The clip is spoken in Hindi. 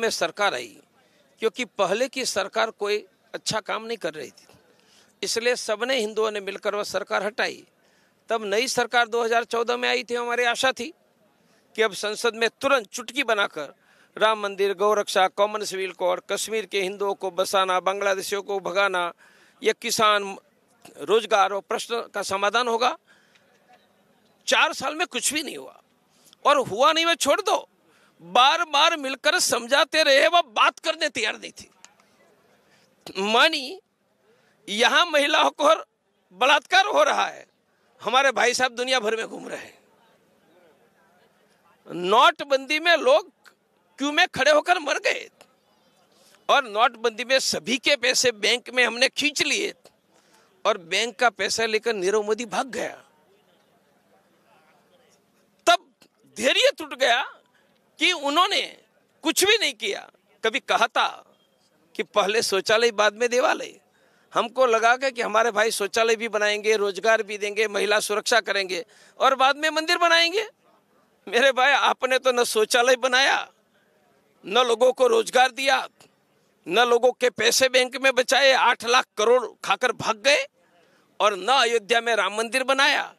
में सरकार आई क्योंकि पहले की सरकार कोई अच्छा काम नहीं कर रही थी इसलिए सबने हिंदुओं ने मिलकर वह सरकार हटाई तब नई सरकार 2014 में आई थी हमारी आशा थी कि अब संसद में तुरंत चुटकी बनाकर राम मंदिर गौरक्षा कॉमन सिविल कोड कश्मीर के हिंदुओं को बसाना बांग्लादेशियों को भगाना या किसान रोजगार और प्रश्न का समाधान होगा चार साल में कुछ भी नहीं हुआ और हुआ नहीं वह छोड़ दो बार बार मिलकर समझाते रहे वह बात करने तैयार नहीं थी मानी यहां महिलाओं को बलात्कार हो रहा है हमारे भाई साहब दुनिया भर में घूम रहे हैं नोटबंदी में लोग क्यों में खड़े होकर मर गए और नोटबंदी में सभी के पैसे बैंक में हमने खींच लिए और बैंक का पैसा लेकर नीरव मोदी भाग गया तब धैर्य टूट गया कि उन्होंने कुछ भी नहीं किया कभी कहा था कि पहले शौचालय बाद में देवालय हमको लगा के कि हमारे भाई शौचालय भी बनाएंगे रोजगार भी देंगे महिला सुरक्षा करेंगे और बाद में मंदिर बनाएंगे मेरे भाई आपने तो न शौचालय बनाया न लोगों को रोजगार दिया न लोगों के पैसे बैंक में बचाए आठ लाख करोड़ खाकर भाग गए और न अयोध्या में राम मंदिर बनाया